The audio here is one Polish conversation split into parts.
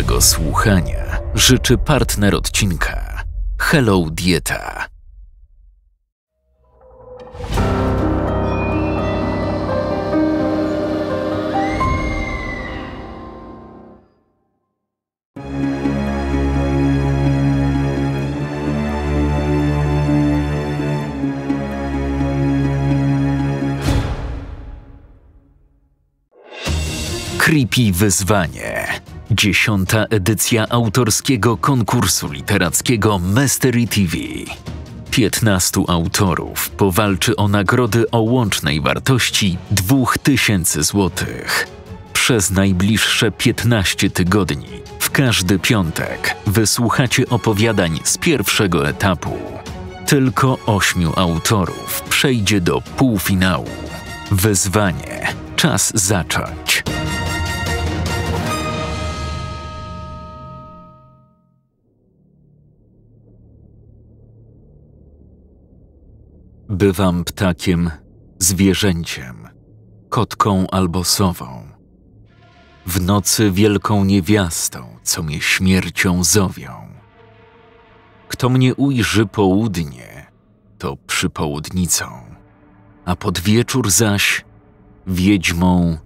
miłego słuchania życzy partner odcinka Hello Dieta. Creepy wyzwanie dziesiąta edycja autorskiego konkursu literackiego Mastery TV. 15 autorów powalczy o nagrody o łącznej wartości 2000 zł. Przez najbliższe 15 tygodni, w każdy piątek, wysłuchacie opowiadań z pierwszego etapu. Tylko ośmiu autorów przejdzie do półfinału. Wyzwanie. Czas zacząć. Bywam ptakiem, zwierzęciem, kotką albo sową. W nocy wielką niewiastą, co mnie śmiercią zowią. Kto mnie ujrzy południe, to przypołudnicą, a pod wieczór zaś wiedźmą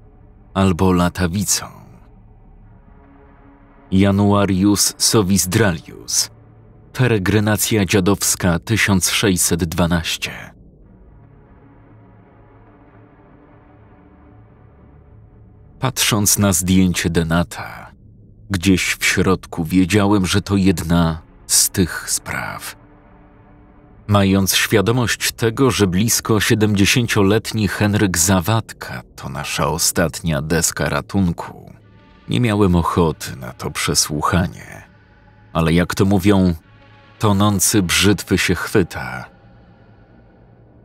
albo latawicą. Januarius Sowizdralius Peregrynacja dziadowska 1612 Patrząc na zdjęcie Denata, gdzieś w środku wiedziałem, że to jedna z tych spraw. Mając świadomość tego, że blisko 70-letni Henryk Zawadka to nasza ostatnia deska ratunku, nie miałem ochoty na to przesłuchanie. Ale jak to mówią, tonący brzytwy się chwyta.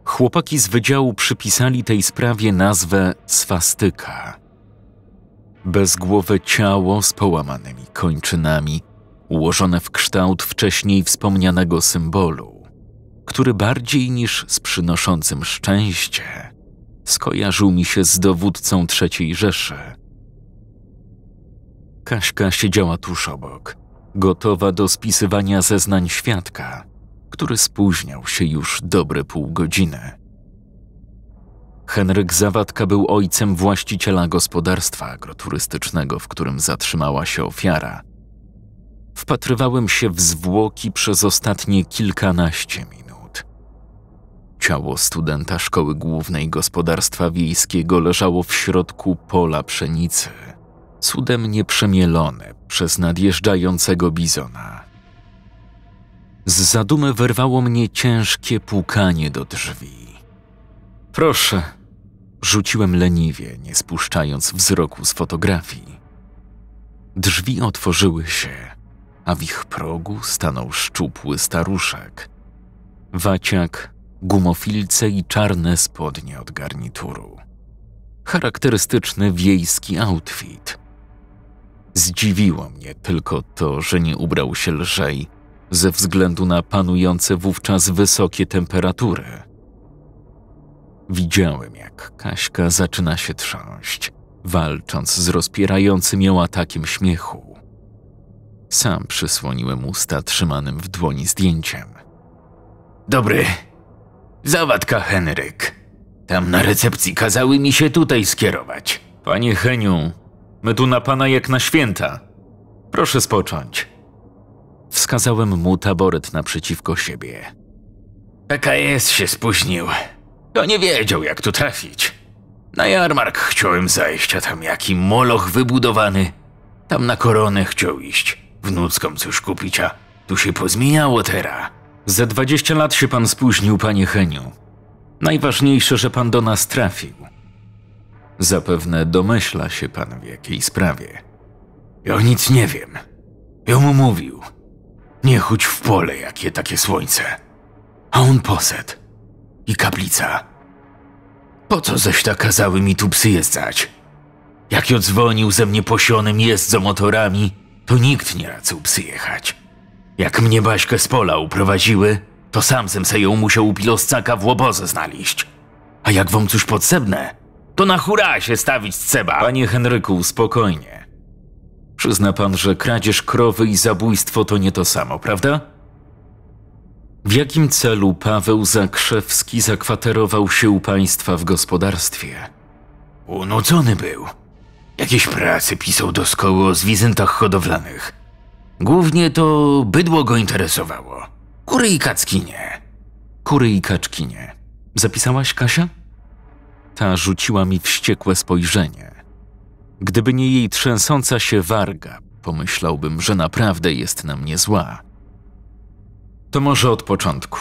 Chłopaki z wydziału przypisali tej sprawie nazwę swastyka. Bezgłowe ciało z połamanymi kończynami, ułożone w kształt wcześniej wspomnianego symbolu, który bardziej niż z przynoszącym szczęście skojarzył mi się z dowódcą trzeciej Rzeszy. Kaśka siedziała tuż obok – gotowa do spisywania zeznań świadka, który spóźniał się już dobre pół godziny. Henryk Zawadka był ojcem właściciela gospodarstwa agroturystycznego, w którym zatrzymała się ofiara. Wpatrywałem się w zwłoki przez ostatnie kilkanaście minut. Ciało studenta Szkoły Głównej Gospodarstwa Wiejskiego leżało w środku pola pszenicy, cudem nieprzemielone przez nadjeżdżającego bizona. Z zadumy wyrwało mnie ciężkie pukanie do drzwi. Proszę, rzuciłem leniwie, nie spuszczając wzroku z fotografii. Drzwi otworzyły się, a w ich progu stanął szczupły staruszek. Waciak, gumofilce i czarne spodnie od garnituru. Charakterystyczny wiejski outfit – Zdziwiło mnie tylko to, że nie ubrał się lżej, ze względu na panujące wówczas wysokie temperatury. Widziałem, jak Kaśka zaczyna się trząść, walcząc z rozpierającym ją atakiem śmiechu. Sam przysłoniłem usta trzymanym w dłoni zdjęciem. Dobry, zawadka Henryk. Tam na recepcji kazały mi się tutaj skierować. Panie Heniu, My tu na pana jak na święta. Proszę spocząć. Wskazałem mu taboret naprzeciwko siebie. PKS się spóźnił. To nie wiedział, jak tu trafić. Na jarmark chciałem zajść, a tam jaki moloch wybudowany. Tam na koronę chciał iść. Wnuckom coś kupić, a tu się pozmieniało teraz. Ze dwadzieścia lat się pan spóźnił, panie Heniu. Najważniejsze, że pan do nas trafił. Zapewne domyśla się pan w jakiej sprawie. Ja nic nie wiem. Ja mu mówił. Nie chodź w pole, jakie takie słońce. A on poset. I kaplica. Po co ześ tak kazały mi tu psy jeżdżać? Jak ją dzwonił ze mnie posionym za motorami, to nikt nie raczył psy jechać. Jak mnie Baśkę z pola uprowadziły, to sam sem se ją musiał u piloscaka w łoboze znaleźć. A jak wam coś potrzebne, to na hura się stawić trzeba. Panie Henryku, spokojnie. Przyzna pan, że kradzież krowy i zabójstwo to nie to samo, prawda? W jakim celu Paweł Zakrzewski zakwaterował się u państwa w gospodarstwie? Unudzony był. Jakieś prace pisał do szkoły o zwizyntach hodowlanych. Głównie to bydło go interesowało. Kury i kaczki nie. Kury i kaczki nie. Zapisałaś, Kasia? Ta rzuciła mi wściekłe spojrzenie. Gdyby nie jej trzęsąca się warga, pomyślałbym, że naprawdę jest na mnie zła. To może od początku.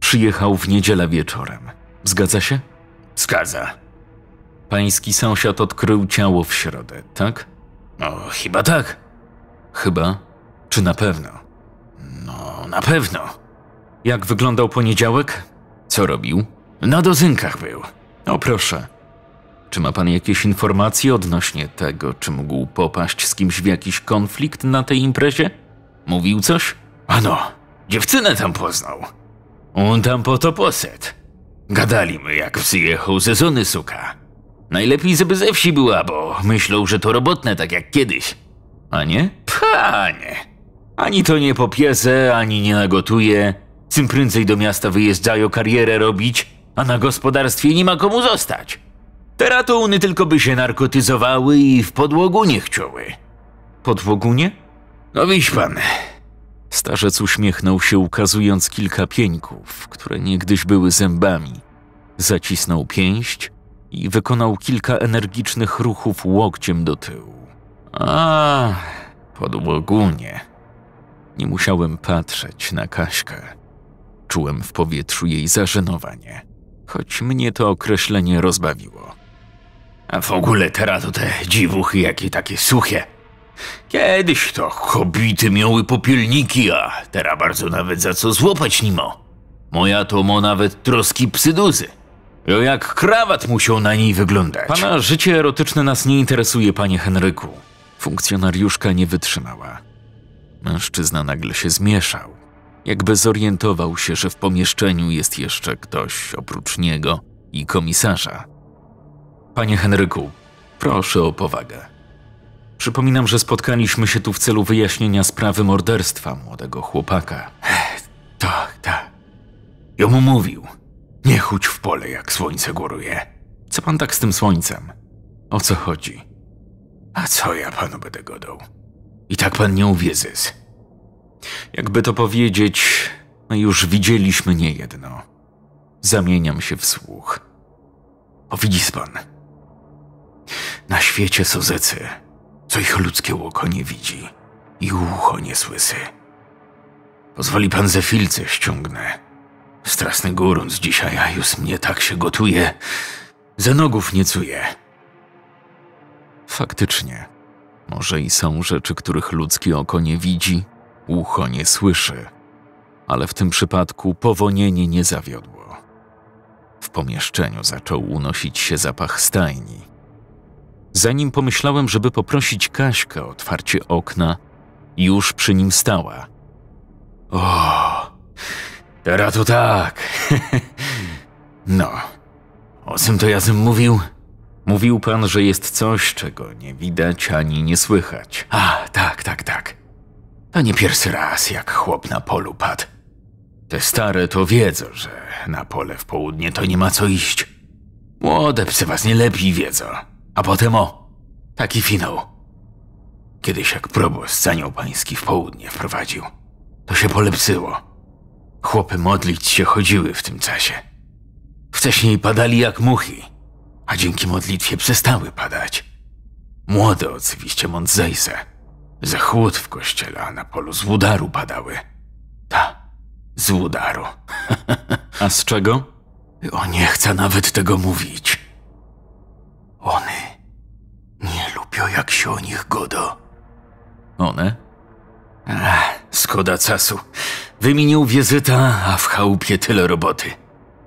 Przyjechał w niedzielę wieczorem. Zgadza się? Zgadza. Pański sąsiad odkrył ciało w środę, tak? No, chyba tak. Chyba? Czy na pewno? No, na pewno. Jak wyglądał poniedziałek? Co robił? Na dozynkach był. O proszę. Czy ma pan jakieś informacje odnośnie tego, czy mógł popaść z kimś w jakiś konflikt na tej imprezie? Mówił coś? Ano, dziewczynę tam poznał. On tam po to poszedł. Gadali my, jak przyjechał ze zony, suka. Najlepiej, żeby ze wsi była, bo myślą, że to robotne, tak jak kiedyś. A nie? Panie! Ani to nie popiece, ani nie nagotuje. Tym prędzej do miasta wyjeżdżają karierę robić, a na gospodarstwie nie ma komu zostać. Te ratouny tylko by się narkotyzowały i w podłogu nie chciały. Podłogunie? No wiś pan. Starzec uśmiechnął się, ukazując kilka pieńków, które niegdyś były zębami. Zacisnął pięść i wykonał kilka energicznych ruchów łokciem do tyłu. A, podłogunie. Nie musiałem patrzeć na Kaśkę. Czułem w powietrzu jej zażenowanie choć mnie to określenie rozbawiło. A w ogóle teraz to te dziwuchy jakie takie suche. Kiedyś to hobity miały popielniki, a teraz bardzo nawet za co złapać nimo. Moja to mo nawet troski psyduzy. Jo jak krawat musiał na niej wyglądać. Pana życie erotyczne nas nie interesuje, panie Henryku. Funkcjonariuszka nie wytrzymała. Mężczyzna nagle się zmieszał jakby zorientował się, że w pomieszczeniu jest jeszcze ktoś oprócz niego i komisarza. Panie Henryku, proszę o powagę. Przypominam, że spotkaliśmy się tu w celu wyjaśnienia sprawy morderstwa młodego chłopaka. Tak, tak. Ja mu mówił, nie chudź w pole, jak słońce góruje. Co pan tak z tym słońcem? O co chodzi? A co ja panu będę godał? I tak pan nie uwierzy. Jakby to powiedzieć, no już widzieliśmy niejedno. Zamieniam się w słuch. O, widzisz pan. Na świecie sozecy, co ich ludzkie oko nie widzi i ucho nie słysy. Pozwoli pan ze filce ściągnę. Strasny gorąc dzisiaj, a już mnie tak się gotuje, ze nogów nie cuje. Faktycznie, może i są rzeczy, których ludzkie oko nie widzi, ucho nie słyszy. Ale w tym przypadku powonienie nie zawiodło. W pomieszczeniu zaczął unosić się zapach stajni. Zanim pomyślałem, żeby poprosić Kaśkę o otwarcie okna, już przy nim stała. O, teraz to tak. no, o czym to Jazem mówił? Mówił pan, że jest coś, czego nie widać ani nie słychać. A, tak, tak, tak. A nie pierwszy raz, jak chłop na polu padł. Te stare to wiedzą, że na pole w południe to nie ma co iść. Młode psy was nie lepiej wiedzą. A potem o, taki finał. Kiedyś jak proboszcz zanioł pański w południe wprowadził, to się polepsyło. Chłopy modlić się chodziły w tym czasie. Wcześniej padali jak muchy, a dzięki modlitwie przestały padać. Młode oczywiście Montzejse ze chłód w kościele, a na polu z wudaru padały. Ta, z wudaru. a z czego? O, nie chcę nawet tego mówić. One nie lubią, jak się o nich godo. One? Ech, skoda czasu. Wymienił wizyta, a w chałupie tyle roboty.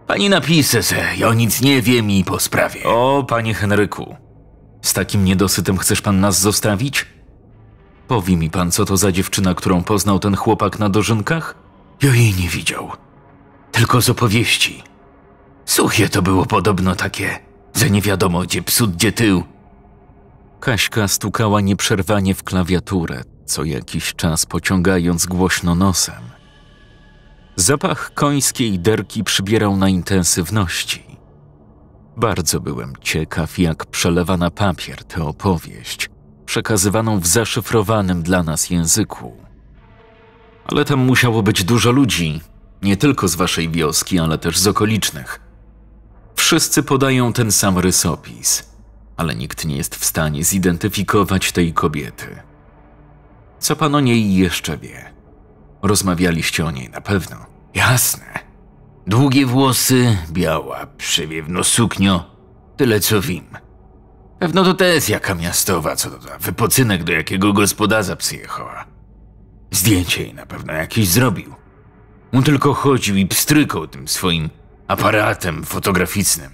Pani napisze se, ja nic nie wiem i po sprawie. O, panie Henryku, z takim niedosytem chcesz pan nas zostawić? Powie mi pan, co to za dziewczyna, którą poznał ten chłopak na dożynkach? Ja jej nie widział. Tylko z opowieści. Suchie to było podobno takie, że nie wiadomo gdzie psud, gdzie tył. Kaśka stukała nieprzerwanie w klawiaturę, co jakiś czas pociągając głośno nosem. Zapach końskiej derki przybierał na intensywności. Bardzo byłem ciekaw, jak przelewa na papier tę opowieść, przekazywaną w zaszyfrowanym dla nas języku. Ale tam musiało być dużo ludzi, nie tylko z waszej wioski, ale też z okolicznych. Wszyscy podają ten sam rysopis, ale nikt nie jest w stanie zidentyfikować tej kobiety. Co pan o niej jeszcze wie? Rozmawialiście o niej na pewno. Jasne. Długie włosy, biała, przywiewno suknio, tyle co wim. Pewno to też jaka miastowa, co to za wypocynek, do jakiego gospodarza przyjechała. Zdjęcie jej na pewno jakieś zrobił. On tylko chodził i pstrykał tym swoim aparatem fotograficznym.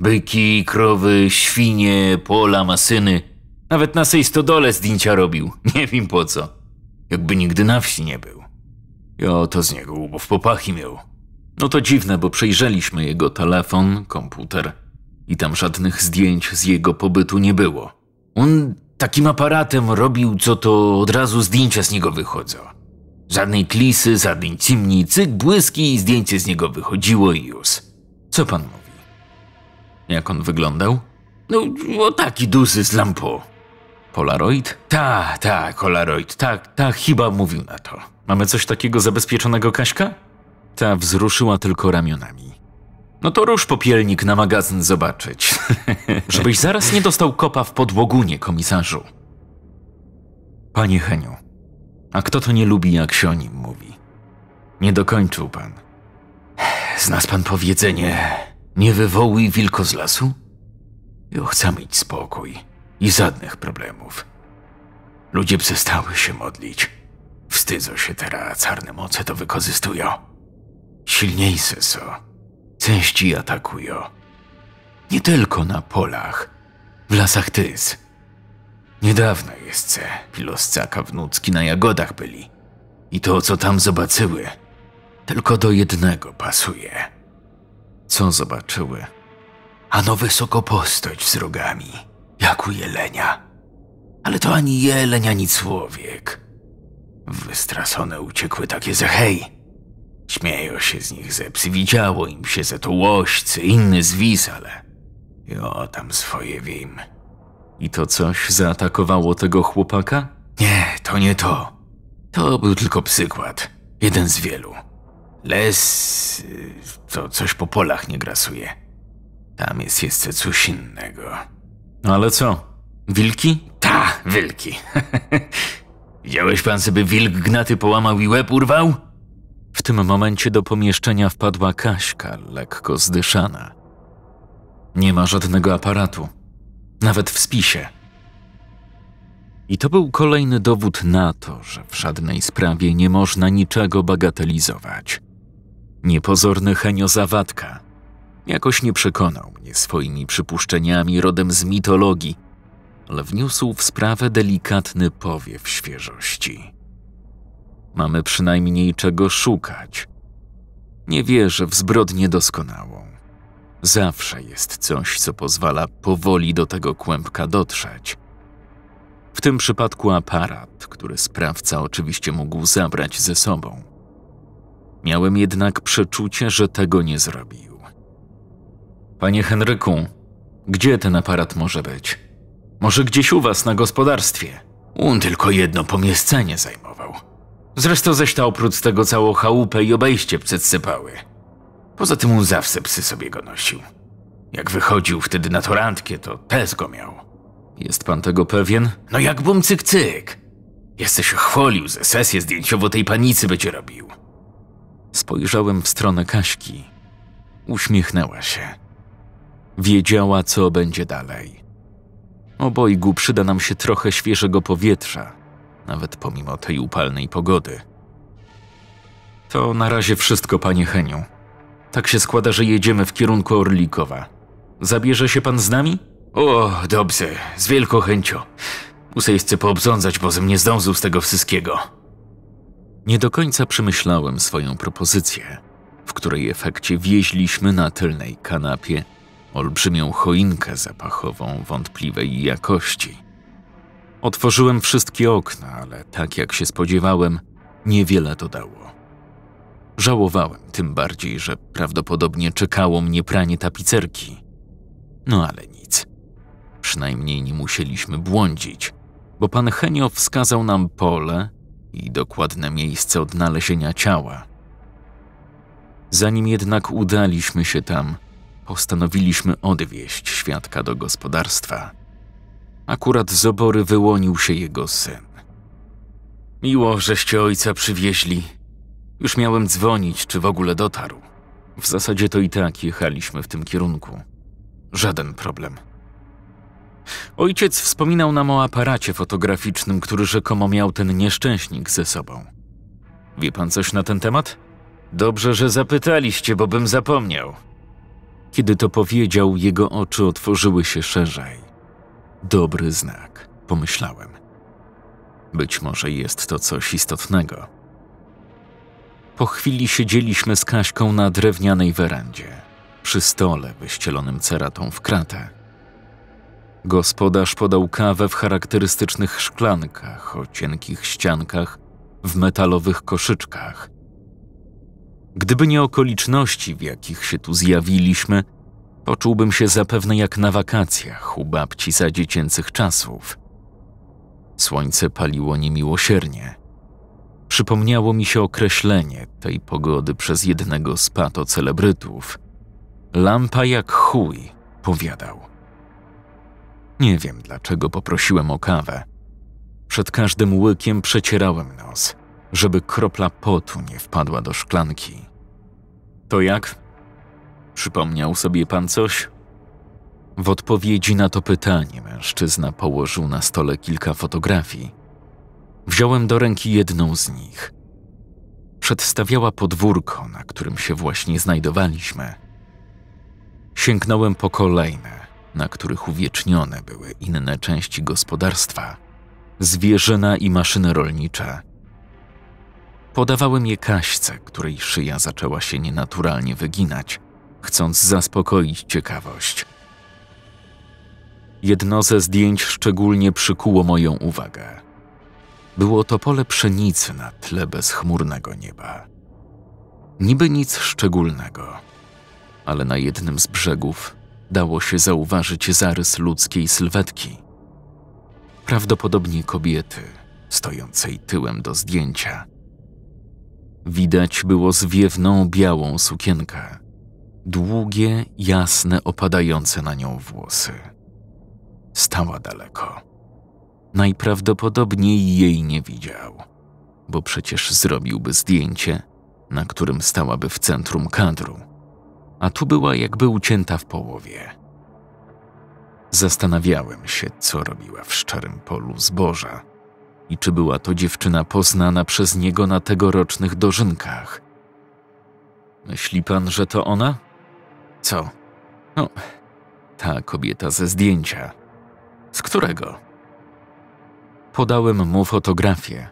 Byki, krowy, świnie, pola, masyny. Nawet na sej stodole zdjęcia robił. Nie wiem po co. Jakby nigdy na wsi nie był. I oto z niego łubów popachi miał. No to dziwne, bo przejrzeliśmy jego telefon, komputer – i tam żadnych zdjęć z jego pobytu nie było. On takim aparatem robił, co to od razu zdjęcia z niego wychodzą. Żadnej klisy, żadnej cimni, cyk, błyski i zdjęcie z niego wychodziło i już. Co pan mówi? Jak on wyglądał? No, o taki duży z lampu. Polaroid? Ta, ta, Polaroid, tak, ta chyba mówił na to. Mamy coś takiego zabezpieczonego, Kaśka? Ta wzruszyła tylko ramionami. No to rusz popielnik na magazyn zobaczyć. Żebyś zaraz nie dostał kopa w podłogunie, komisarzu. Panie Heniu, a kto to nie lubi, jak się o nim mówi? Nie dokończył pan. Znasz pan powiedzenie, nie wywołuj wilko z lasu? Ja chcę mieć spokój i żadnych problemów. Ludzie przestały się modlić. Wstydzą się teraz, czarne moce to wykorzystują. Silniejsze są. Części atakują. Nie tylko na polach, w lasach Tys. Niedawno jeszcze se piloscaka wnucki na jagodach byli. I to, co tam zobaczyły, tylko do jednego pasuje. Co zobaczyły? Ano wysoko postoć z rogami, jak u jelenia. Ale to ani jelenia, ani człowiek. Wystrasone uciekły takie hej. Śmieją się z nich ze widziało im się ze to łoścy, inny zwis, ale... I o tam swoje wiem. I to coś zaatakowało tego chłopaka? Nie, to nie to. To był tylko przykład. Jeden z wielu. Les... to coś po polach nie grasuje. Tam jest jeszcze coś innego. No ale co? Wilki? Ta, wilki. Widziałeś pan sobie wilk gnaty połamał i łeb urwał? W tym momencie do pomieszczenia wpadła Kaśka, lekko zdyszana. Nie ma żadnego aparatu, nawet w spisie. I to był kolejny dowód na to, że w żadnej sprawie nie można niczego bagatelizować. Niepozorny Henio Zawadka jakoś nie przekonał mnie swoimi przypuszczeniami rodem z mitologii, ale wniósł w sprawę delikatny powiew świeżości. Mamy przynajmniej czego szukać. Nie wierzę w zbrodnię doskonałą. Zawsze jest coś, co pozwala powoli do tego kłębka dotrzeć. W tym przypadku aparat, który sprawca oczywiście mógł zabrać ze sobą. Miałem jednak przeczucie, że tego nie zrobił. Panie Henryku, gdzie ten aparat może być? Może gdzieś u was na gospodarstwie? On tylko jedno pomieszczenie zajmował. Zresztą zeszta oprócz tego całą chałupę i obejście przedsypały. Poza tym on zawsze psy sobie go nosił. Jak wychodził wtedy na torantkę, to też go miał. Jest pan tego pewien? No jak bum cyk cyk. Jesteś chwolił, ze sesję zdjęciowo tej panicy będzie robił. Spojrzałem w stronę Kaśki. Uśmiechnęła się. Wiedziała, co będzie dalej. Obojgu przyda nam się trochę świeżego powietrza nawet pomimo tej upalnej pogody. To na razie wszystko, panie Heniu. Tak się składa, że jedziemy w kierunku Orlikowa. Zabierze się pan z nami? O, dobrze, z wielką chęcią. Muszę jeszcze poobsądzać, bo ze mnie zdążył z tego wszystkiego. Nie do końca przemyślałem swoją propozycję, w której efekcie wieźliśmy na tylnej kanapie olbrzymią choinkę zapachową wątpliwej jakości. Otworzyłem wszystkie okna, ale tak jak się spodziewałem, niewiele to dało. Żałowałem tym bardziej, że prawdopodobnie czekało mnie pranie tapicerki. No ale nic. Przynajmniej nie musieliśmy błądzić, bo pan Henio wskazał nam pole i dokładne miejsce odnalezienia ciała. Zanim jednak udaliśmy się tam, postanowiliśmy odwieźć świadka do gospodarstwa. Akurat z obory wyłonił się jego syn. Miło, żeście ojca przywieźli. Już miałem dzwonić, czy w ogóle dotarł. W zasadzie to i tak jechaliśmy w tym kierunku. Żaden problem. Ojciec wspominał nam o aparacie fotograficznym, który rzekomo miał ten nieszczęśnik ze sobą. Wie pan coś na ten temat? Dobrze, że zapytaliście, bo bym zapomniał. Kiedy to powiedział, jego oczy otworzyły się szerzej. Dobry znak, pomyślałem. Być może jest to coś istotnego. Po chwili siedzieliśmy z Kaśką na drewnianej werandzie, przy stole wyścielonym ceratą w kratę. Gospodarz podał kawę w charakterystycznych szklankach o cienkich ściankach w metalowych koszyczkach. Gdyby nie okoliczności, w jakich się tu zjawiliśmy – Poczułbym się zapewne jak na wakacjach u babci za dziecięcych czasów. Słońce paliło niemiłosiernie. Przypomniało mi się określenie tej pogody przez jednego z pato celebrytów. Lampa jak chuj, powiadał. Nie wiem, dlaczego poprosiłem o kawę. Przed każdym łykiem przecierałem nos, żeby kropla potu nie wpadła do szklanki. To jak? Przypomniał sobie pan coś? W odpowiedzi na to pytanie mężczyzna położył na stole kilka fotografii. Wziąłem do ręki jedną z nich. Przedstawiała podwórko, na którym się właśnie znajdowaliśmy. Sięgnąłem po kolejne, na których uwiecznione były inne części gospodarstwa, zwierzyna i maszyny rolnicze. Podawałem je kaśce, której szyja zaczęła się nienaturalnie wyginać, chcąc zaspokoić ciekawość. Jedno ze zdjęć szczególnie przykuło moją uwagę. Było to pole pszenicy na tle bezchmurnego nieba. Niby nic szczególnego, ale na jednym z brzegów dało się zauważyć zarys ludzkiej sylwetki. Prawdopodobnie kobiety, stojącej tyłem do zdjęcia. Widać było zwiewną białą sukienkę długie, jasne, opadające na nią włosy. Stała daleko. Najprawdopodobniej jej nie widział, bo przecież zrobiłby zdjęcie, na którym stałaby w centrum kadru, a tu była jakby ucięta w połowie. Zastanawiałem się, co robiła w szczerym polu zboża i czy była to dziewczyna poznana przez niego na tegorocznych dożynkach. Myśli pan, że to ona? Co? No, ta kobieta ze zdjęcia. Z którego? Podałem mu fotografię.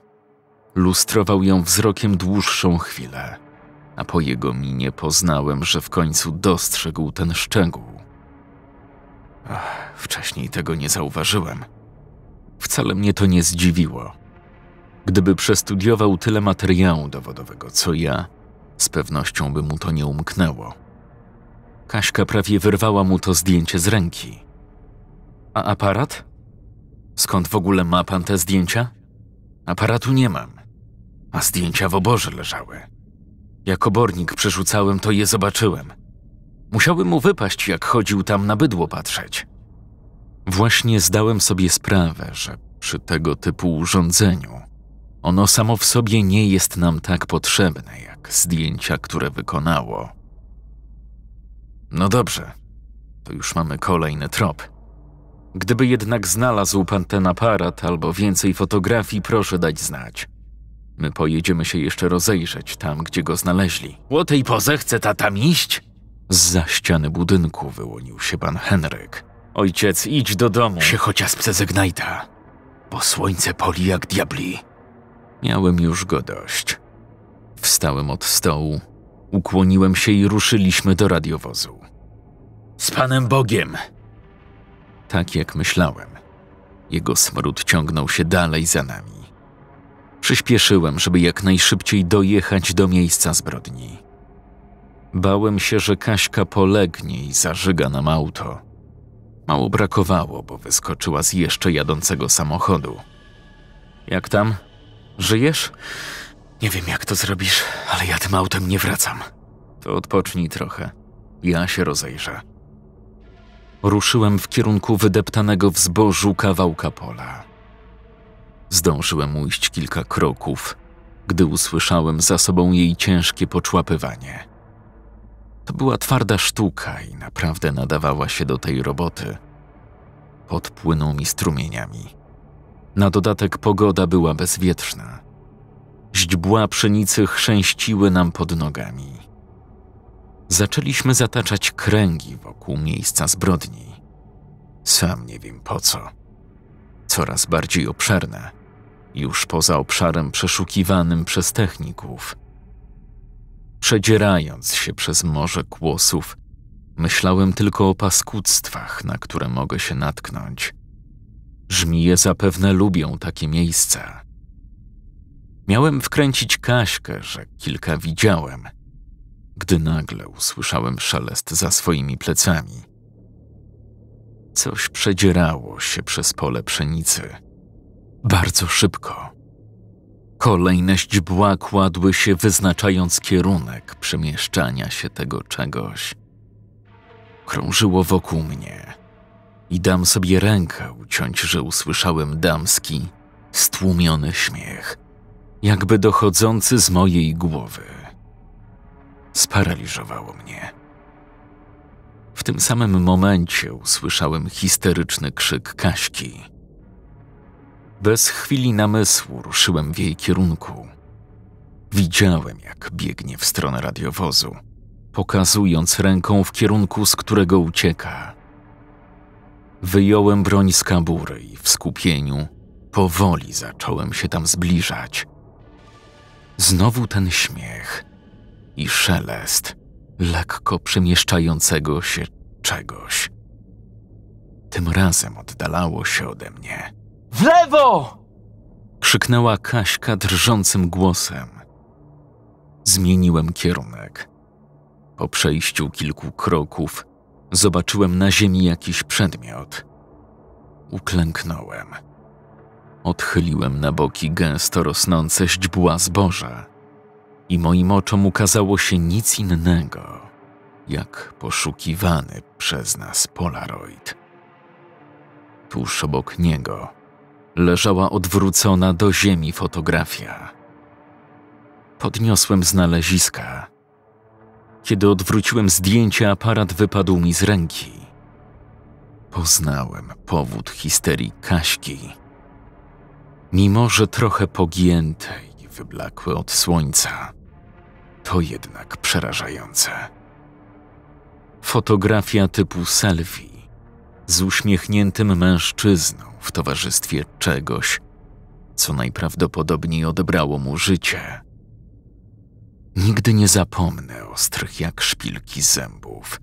Lustrował ją wzrokiem dłuższą chwilę, a po jego minie poznałem, że w końcu dostrzegł ten szczegół. Ach, wcześniej tego nie zauważyłem. Wcale mnie to nie zdziwiło. Gdyby przestudiował tyle materiału dowodowego co ja, z pewnością by mu to nie umknęło. Kaśka prawie wyrwała mu to zdjęcie z ręki. A aparat? Skąd w ogóle ma pan te zdjęcia? Aparatu nie mam, a zdjęcia w oborze leżały. Jako bornik przerzucałem, to je zobaczyłem. Musiałbym mu wypaść, jak chodził tam na bydło patrzeć. Właśnie zdałem sobie sprawę, że przy tego typu urządzeniu ono samo w sobie nie jest nam tak potrzebne jak zdjęcia, które wykonało. No dobrze, to już mamy kolejny trop. Gdyby jednak znalazł pan ten aparat albo więcej fotografii, proszę dać znać. My pojedziemy się jeszcze rozejrzeć tam, gdzie go znaleźli. O tej poze chce ta tam iść? Zza ściany budynku wyłonił się pan Henryk. Ojciec, idź do domu. Się chociaż przezegnajta, bo słońce poli jak diabli. Miałem już go dość. Wstałem od stołu, Ukłoniłem się i ruszyliśmy do radiowozu. Z Panem Bogiem! Tak jak myślałem. Jego smród ciągnął się dalej za nami. Przyspieszyłem, żeby jak najszybciej dojechać do miejsca zbrodni. Bałem się, że Kaśka polegnie i zażyga nam auto. Mało brakowało, bo wyskoczyła z jeszcze jadącego samochodu. Jak tam? Żyjesz? Nie wiem, jak to zrobisz, ale ja tym autem nie wracam. To odpocznij trochę. Ja się rozejrzę. Ruszyłem w kierunku wydeptanego w zbożu kawałka pola. Zdążyłem ujść kilka kroków, gdy usłyszałem za sobą jej ciężkie poczłapywanie. To była twarda sztuka i naprawdę nadawała się do tej roboty. Podpłynął mi strumieniami. Na dodatek pogoda była bezwietrzna. Źdźbła pszenicy chrzęściły nam pod nogami. Zaczęliśmy zataczać kręgi wokół miejsca zbrodni. Sam nie wiem po co. Coraz bardziej obszerne, już poza obszarem przeszukiwanym przez techników. Przedzierając się przez morze kłosów, myślałem tylko o paskudztwach, na które mogę się natknąć. Żmije zapewne lubią takie miejsca Miałem wkręcić Kaśkę, że kilka widziałem, gdy nagle usłyszałem szelest za swoimi plecami. Coś przedzierało się przez pole pszenicy. Bardzo szybko. Kolejne źdźbła kładły się, wyznaczając kierunek przemieszczania się tego czegoś. Krążyło wokół mnie i dam sobie rękę uciąć, że usłyszałem damski, stłumiony śmiech jakby dochodzący z mojej głowy. Sparaliżowało mnie. W tym samym momencie usłyszałem histeryczny krzyk Kaśki. Bez chwili namysłu ruszyłem w jej kierunku. Widziałem, jak biegnie w stronę radiowozu, pokazując ręką w kierunku, z którego ucieka. Wyjąłem broń z kabury i w skupieniu powoli zacząłem się tam zbliżać – Znowu ten śmiech i szelest lekko przemieszczającego się czegoś. Tym razem oddalało się ode mnie. W lewo! krzyknęła Kaśka drżącym głosem. Zmieniłem kierunek. Po przejściu kilku kroków zobaczyłem na ziemi jakiś przedmiot. Uklęknąłem Odchyliłem na boki gęsto rosnące źdźbła zboża i moim oczom ukazało się nic innego, jak poszukiwany przez nas Polaroid. Tuż obok niego leżała odwrócona do ziemi fotografia. Podniosłem znaleziska. Kiedy odwróciłem zdjęcie, aparat wypadł mi z ręki. Poznałem powód histerii Kaśki mimo że trochę pogięte i wyblakłe od słońca. To jednak przerażające. Fotografia typu selfie z uśmiechniętym mężczyzną w towarzystwie czegoś, co najprawdopodobniej odebrało mu życie. Nigdy nie zapomnę ostrych jak szpilki zębów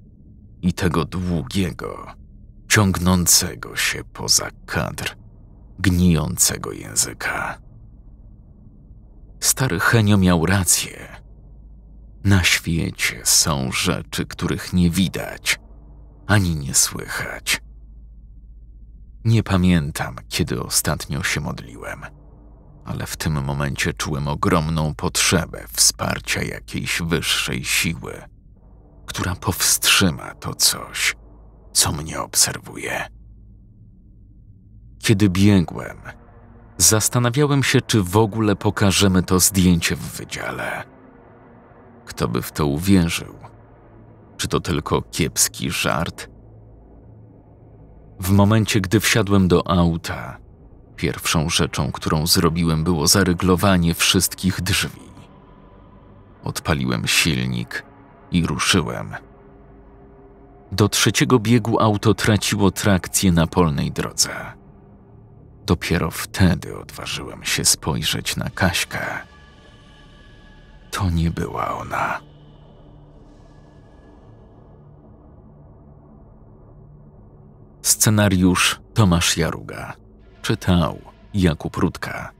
i tego długiego, ciągnącego się poza kadr gnijącego języka. Stary Henio miał rację. Na świecie są rzeczy, których nie widać ani nie słychać. Nie pamiętam, kiedy ostatnio się modliłem, ale w tym momencie czułem ogromną potrzebę wsparcia jakiejś wyższej siły, która powstrzyma to coś, co mnie obserwuje kiedy biegłem. Zastanawiałem się, czy w ogóle pokażemy to zdjęcie w wydziale. Kto by w to uwierzył? Czy to tylko kiepski żart? W momencie, gdy wsiadłem do auta, pierwszą rzeczą, którą zrobiłem, było zaryglowanie wszystkich drzwi. Odpaliłem silnik i ruszyłem. Do trzeciego biegu auto traciło trakcję na polnej drodze. Dopiero wtedy odważyłem się spojrzeć na Kaśkę. To nie była ona. Scenariusz Tomasz Jaruga. Czytał Jakub Rutka.